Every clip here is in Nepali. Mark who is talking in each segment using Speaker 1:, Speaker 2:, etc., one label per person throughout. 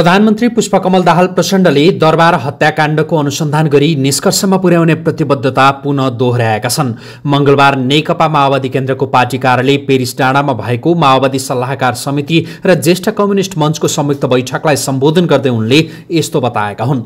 Speaker 1: प्रधानमन्त्री पुष्पकमल दाहाल प्रचण्डले दरबार हत्याकाण्डको अनुसन्धान गरी निष्कर्षमा पुर्याउने प्रतिबद्धता पुनः दोहोऱ्याएका छन् मंगलबार नेकपा माओवादी केन्द्रको पार्टी कार्यालय पेरिस डाँडामा भएको माओवादी सल्लाहकार समिति र ज्येष्ठ कम्युनिष्ट मञ्चको संयुक्त बैठकलाई सम्बोधन गर्दै उनले यस्तो बताएका हुन्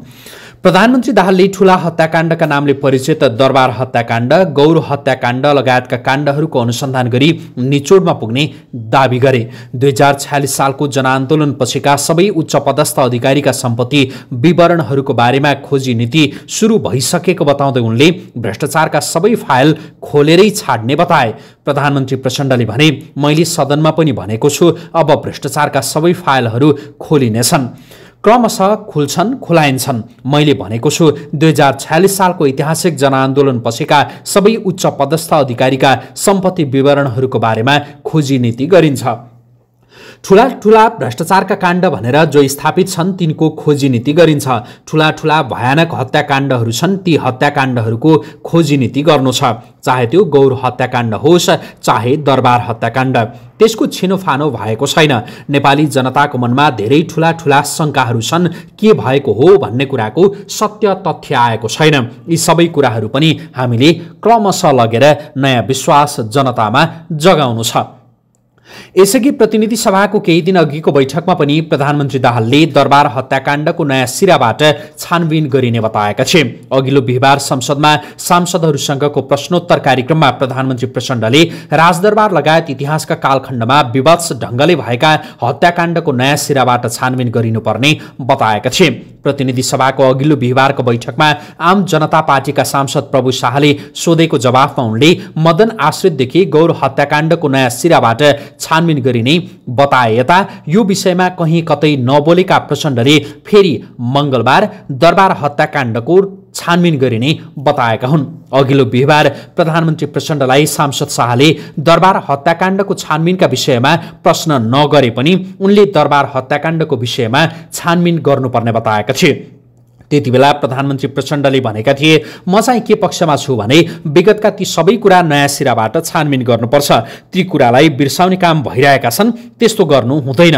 Speaker 1: प्रधानमन्त्री दाहालले ठुला हत्याकाण्डका नामले परिचित दरबार हत्याकाण्ड गौर हत्याकाण्ड लगायतका काण्डहरूको अनुसन्धान गरी निचोडमा पुग्ने दावी गरे दुई हजार छ्यालिस सालको जनआन्दोलनपछिका सबै उच्च पदस्थ अधिकारीका सम्पत्ति विवरणहरूको बारेमा खोजी नीति सुरु भइसकेको बताउँदै उनले भ्रष्टाचारका सबै फाइल खोलेरै छाड्ने बताए प्रधानमन्त्री प्रचण्डले भने मैले सदनमा पनि भनेको छु अब भ्रष्टाचारका सबै फाइलहरू खोलिनेछन् क्रमशः खुल्छन् खुलाइन्छन् मैले भनेको छु दुई हजार छयालिस सालको ऐतिहासिक जनआन्दोलन पछिका सबै उच्च पदस्थ अधिकारीका सम्पत्ति विवरणहरूको बारेमा खोजी नीति गरिन्छ ठुला ठुला भ्रष्टाचारका काण्ड भनेर जो स्थापित छन् तिनको खोजी नीति गरिन्छ ठुला ठुला भयानक हत्याकाण्डहरू छन् ती हत्याकाण्डहरूको खोजी नीति गर्नु छ चाहे त्यो गौर हत्याकाण्ड होस् चाहे दरबार हत्याकाण्ड त्यसको छिनोफानो भएको छैन नेपाली जनताको मनमा धेरै ठुला ठुला शङ्काहरू छन् के भएको हो भन्ने कुराको सत्य तथ्य आएको छैन यी सबै कुराहरू पनि हामीले क्रमशः लगेर नयाँ विश्वास जनतामा जगाउनु छ यसअघि प्रतिनिधि सभाको केही दिन अघिको बैठकमा पनि प्रधानमन्त्री दाहालले दरबार हत्याकाण्डको नयाँ सिराबाट छानबिन गरिने बताएका छन् अघिल्लो बिहिबार संसदमा सांसदहरूसँगको प्रश्नोत्तर कार्यक्रममा प्रधानमन्त्री प्रचण्डले राजदरबार लगायत इतिहासका कालखण्डमा विवत्स ढङ्गले भएका हत्याकाण्डको नयाँ सिराबाट छानबिन गरिनुपर्ने बताएका थिए प्रतिनिधि सभाको अघिल्लो बिहिबारको बैठकमा आम जनता पार्टीका सांसद प्रभु शाहले सोधेको जवाफमा उनले मदन आश्रितदेखि गौर हत्याकाण्डको नयाँ सिराबाट छानबिन गरिने बताए यता यो विषयमा कहीँ कतै नबोलेका प्रचण्डले फेरि मङ्गलबार दरबार हत्याकाण्डको छानबिन गरिने बताएका हुन् अघिल्लो बिहिबार प्रधानमन्त्री प्रचण्डलाई सांसद शाहले दरबार हत्याकाण्डको छानबिनका विषयमा प्रश्न नगरे पनि उनले दरबार हत्याकाण्डको विषयमा छानबिन गर्नुपर्ने बताएका थिए त्यति बेला प्रधानमन्त्री प्रचण्डले भनेका थिए म चाहिँ के पक्षमा छु भने विगतका ती सबै कुरा नयाँ सिराबाट छानबिन गर्नुपर्छ ती कुरालाई बिर्साउने काम भइरहेका छन् त्यस्तो गर्नु हुँदैन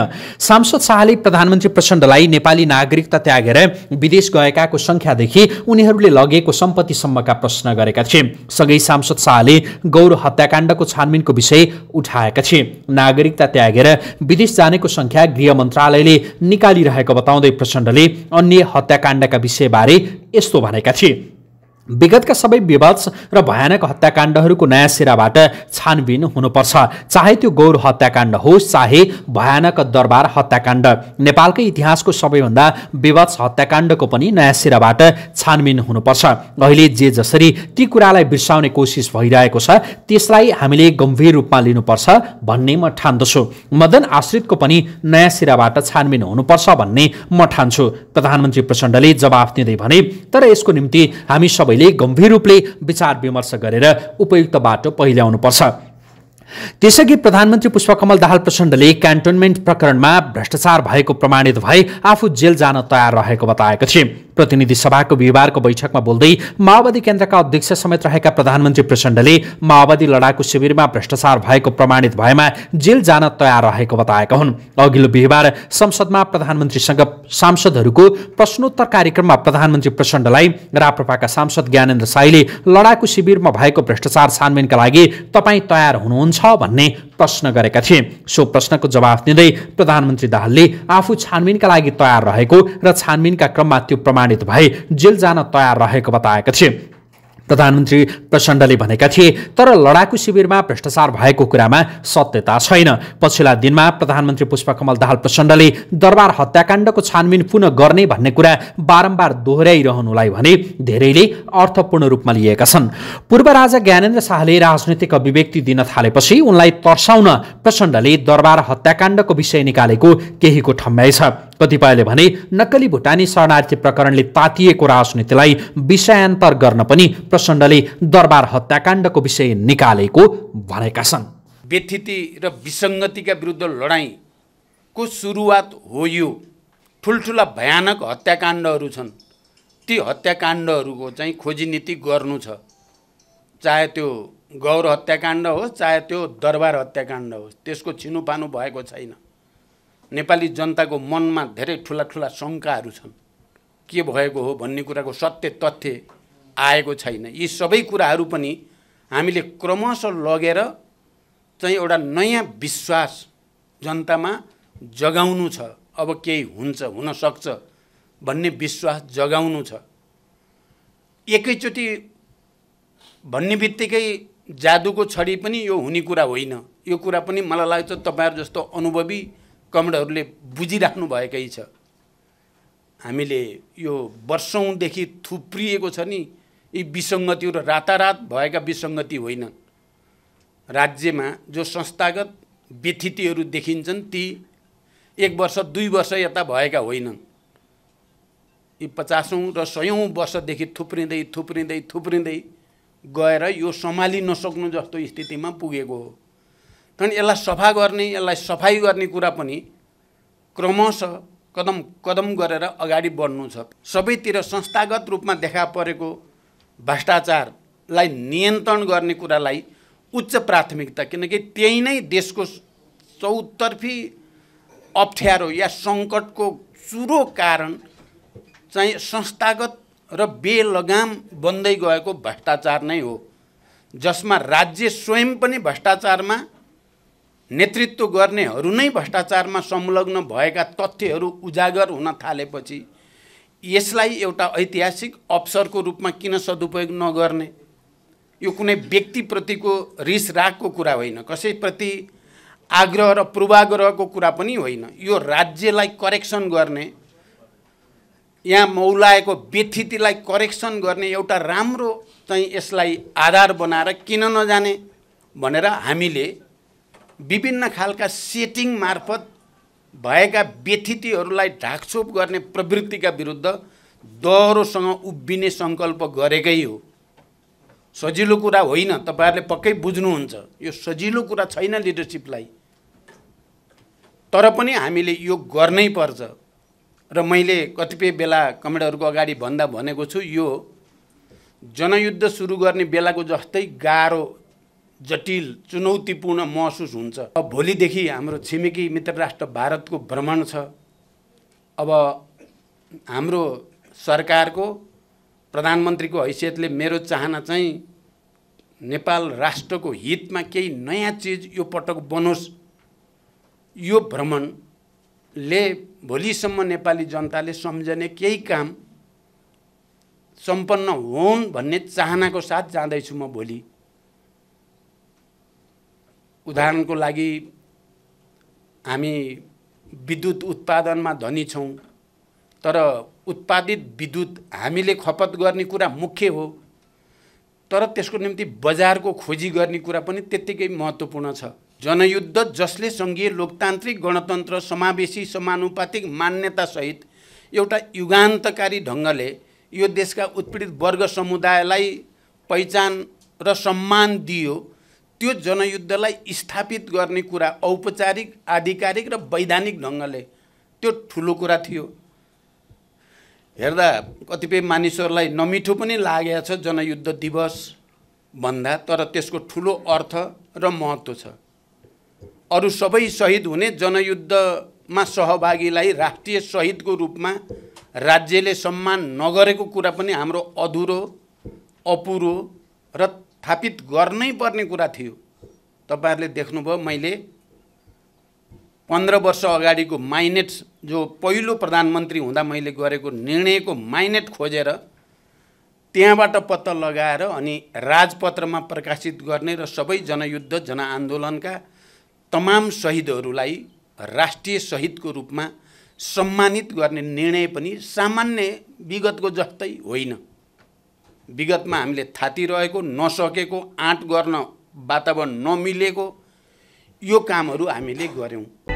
Speaker 1: सांसद शाहले प्रधानमन्त्री प्रचण्डलाई नेपाली नागरिकता त्यागेर विदेश गएकाको सङ्ख्यादेखि उनीहरूले लगेको सम्पत्तिसम्मका प्रश्न गरेका थिए सँगै सांसद शाहले गौर हत्याकाण्डको छानबिनको विषय उठाएका थिए नागरिकता त्यागेर विदेश जानेको सङ्ख्या गृह मन्त्रालयले निकालिरहेको बताउँदै प्रचण्डले अन्य हत्याकाण्डका विषयबारे यस्तो भनेका थिए विगतका सबै विभत्स र भयानक हत्याकाण्डहरूको नयाँ सिराबाट छानबिन हुनुपर्छ चाहे त्यो गौर हत्याकाण्ड होस् चाहे भयानक दरबार हत्याकाण्ड नेपालकै इतिहासको सबैभन्दा विभत्स हत्याकाण्डको पनि नयाँ सिराबाट छानबिन हुनुपर्छ अहिले जे जसरी ती कुरालाई बिर्साउने कोसिस भइरहेको छ त्यसलाई हामीले गम्भीर रूपमा लिनुपर्छ भन्ने म ठान्दछु मदन आश्रितको पनि नयाँ सिराबाट छानबिन हुनुपर्छ भन्ने म ठान्छु प्रधानमन्त्री प्रचण्डले जवाफ दिँदै भने तर यसको निम्ति हामी सबै सबैले गम्भीर रूपले विचार विमर्श गरेर उपयुक्त बाटो पहिल्याउनुपर्छ त्यसअघि प्रधानमन्त्री पुष्पकमल दाहाल प्रचण्डले क्यान्टोनमेन्ट प्रकरणमा भ्रष्टाचार भएको प्रमाणित भए आफू जेल जान तयार रहेको बताएका थिए प्रतिनिधि सभाको बिहिबारको बैठकमा बोल्दै माओवादी केन्द्रका अध्यक्ष समेत रहेका प्रधानमन्त्री प्रचण्डले माओवादी लडाकु शिविरमा भ्रष्टाचार भएको प्रमाणित भएमा जेल जान तयार रहेको बताएका हुन् अघिल्लो बिहिबार संसदमा प्रधानमन्त्रीसँग सांसदहरूको प्रश्नोत्तर कार्यक्रममा प्रधानमन्त्री प्रचण्डलाई राप्रपाका सांसद ज्ञानेन्द्र साईले लडाकु शिविरमा भएको भ्रष्टाचार छानबिनका लागि तपाईँ तयार हुनुहुन्छ छ भन्ने प्रश्न गरेका थिए सो प्रश्नको जवाफ दिँदै प्रधानमन्त्री दाहालले आफू छानबिनका लागि तयार रहेको र छानबिनका क्रममा त्यो प्रमाणित भए जेल जान तयार रहेको बताएका थिए प्रधानमन्त्री प्रचण्डले भनेका थिए तर लडाकु शिविरमा भ्रष्टाचार भएको कुरामा सत्यता छैन पछिल्ला दिनमा प्रधानमन्त्री पुष्पकमल दाहाल प्रचण्डले दरबार हत्याकाण्डको छानबिन पुनः गर्ने भन्ने कुरा बारम्बार दोहोऱ्याइरहनुलाई भने धेरैले अर्थपूर्ण रूपमा लिएका छन् पूर्व राजा ज्ञानेन्द्र शाहले राजनैतिक अभिव्यक्ति दिन थालेपछि उनलाई तर्साउन प्रचण्डले दरबार हत्याकाण्डको विषय निकालेको केहीको ठम्ब्याइ छ कतिपयले भने नक्कली भुटानी शरणार्थी प्रकरणले तातिएको राजनीतिलाई विषयान्तर गर्न पनि प्रचण्डले दरबार हत्याकाण्डको विषय निकालेको भनेका छन्
Speaker 2: व्यथिति र विसङ्गतिका विरुद्ध लडाइँको सुरुवात हो यो ठुल्ठुला भयानक हत्याकाण्डहरू छन् ती हत्याकाण्डहरूको चाहिँ खोजी नीति गर्नु छ चाहे त्यो गौर हत्याकाण्ड होस् चाहे त्यो दरबार हत्याकाण्ड होस् त्यसको छिनुपानु भएको छैन नेपाली जनताको मनमा धेरै ठुला ठुला शङ्काहरू छन् के भएको हो भन्ने कुराको सत्य तथ्य आएको छैन यी सबै कुराहरू पनि हामीले क्रमशः लगेर चाहिँ एउटा नयाँ विश्वास जनतामा जगाउनु छ अब केही हुन्छ हुनसक्छ भन्ने विश्वास जगाउनु छ एकैचोटि भन्ने बित्तिकै जादुको छडी पनि यो हुने कुरा होइन यो कुरा पनि मलाई लाग्छ तपाईँहरू जस्तो अनुभवी कमेडहरूले बुझिराख्नु भएकै छ हामीले यो वर्षौँदेखि थुप्रिएको छ नि यी विसङ्गतिहरू रातारात भएका विसङ्गति होइनन् राज्यमा जो संस्थागत व्यथितिहरू देखिन्छन् ती एक वर्ष दुई वर्ष यता भएका होइनन् यी पचासौँ र सयौँ वर्षदेखि थुप्रिँदै थुप्रिँदै थुप्रिँदै गएर यो सम्हालिन नसक्नु जस्तो स्थितिमा पुगेको हो तर यसलाई सफा गर्ने यसलाई सफाइ गर्ने कुरा पनि क्रमशः कदम कदम गरेर अगाडि बढ्नु छ सबैतिर संस्थागत रूपमा देखा परेको भ्रष्टाचारलाई नियन्त्रण गर्ने कुरालाई उच्च प्राथमिकता किनकि त्यही नै देशको चौतर्फी अप्ठ्यारो या सङ्कटको चुरो कारण चाहिँ संस्थागत र बेलगाम बन्दै गएको भ्रष्टाचार नै हो जसमा राज्य स्वयं पनि भ्रष्टाचारमा नेतृत्व गर्नेहरू नै भ्रष्टाचारमा संलग्न भएका तथ्यहरू उजागर हुन थालेपछि यसलाई एउटा ऐतिहासिक अवसरको रूपमा किन सदुपयोग नगर्ने यो कुनै व्यक्तिप्रतिको रिस रागको कुरा होइन कसैप्रति आग्रह र पूर्वाग्रहको कुरा पनि होइन यो राज्यलाई करेक्सन गर्ने यहाँ मौलाएको व्यथितिलाई करेक्सन गर्ने एउटा राम्रो चाहिँ यसलाई आधार बनाएर किन नजाने भनेर हामीले विभिन्न खालका सेटिङ मार्फत भएका व्यथितिहरूलाई ढाकछोप गर्ने प्रवृत्तिका विरुद्ध दह्रोसँग उभिने सङ्कल्प गरेकै हो सजिलो कुरा होइन तपाईँहरूले पक्कै बुझ्नुहुन्छ यो सजिलो कुरा छैन लिडरसिपलाई तर पनि हामीले यो गर्नै पर्छ र मैले कतिपय बेला कमेडहरूको अगाडि भन्दा भनेको छु यो जनयुद्ध सुरु गर्ने बेलाको जस्तै गाह्रो जटिल चुनौतीपूर्ण महसुस हुन्छ अब भोलिदेखि हाम्रो छिमेकी मित्र राष्ट्र भारतको भ्रमण छ अब हाम्रो सरकारको प्रधानमन्त्रीको हैसियतले मेरो चाहना चाहिँ नेपाल राष्ट्रको हितमा केही नयाँ चिज यो पटक बनोस् यो भ्रमणले भोलिसम्म नेपाली जनताले सम्झने केही काम सम्पन्न हुन् भन्ने चाहनाको साथ जाँदैछु म भोलि उदाहरणको लागि हामी विद्युत उत्पादनमा धनी छौँ तर उत्पादित विद्युत हामीले खपत गर्ने कुरा मुख्य हो तर त्यसको निम्ति बजारको खोजी गर्ने कुरा पनि त्यत्तिकै महत्त्वपूर्ण छ जनयुद्ध जसले सङ्घीय लोकतान्त्रिक गणतन्त्र समावेशी समानुपातिक मान्यतासहित एउटा युगान्तकारी ढङ्गले यो देशका उत्पीडित वर्ग समुदायलाई पहिचान र सम्मान दियो त्यो जनयुद्धलाई स्थापित गर्ने कुरा औपचारिक आधिकारिक र वैधानिक ढङ्गले त्यो ठुलो कुरा थियो हेर्दा कतिपय मानिसहरूलाई नमिठो पनि लागेको छ जनयुद्ध दिवस भन्दा तर त्यसको ठुलो अर्थ र महत्त्व छ अरू सबै सहिद हुने जनयुद्धमा सहभागीलाई राष्ट्रिय सहिदको रूपमा राज्यले सम्मान नगरेको कुरा पनि हाम्रो अधुरो अपुरो र स्थापित गर्नै पर्ने कुरा थियो तपाईँहरूले देख्नुभयो मैले पन्ध्र वर्ष अगाडिको माइनेट जो पहिलो प्रधानमन्त्री हुँदा मैले गरेको निर्णयको माइनेट खोजेर त्यहाँबाट पत्ता लगाएर अनि राजपत्रमा प्रकाशित गर्ने र सबै जनयुद्ध जनआन्दोलनका तमाम शहीदहरूलाई राष्ट्रिय शहीदको रूपमा सम्मानित गर्ने निर्णय पनि सामान्य विगतको जस्तै होइन विगतमा हामीले थातिरहेको नसकेको आँट गर्न वातावरण नमिलेको यो कामहरू हामीले गऱ्यौँ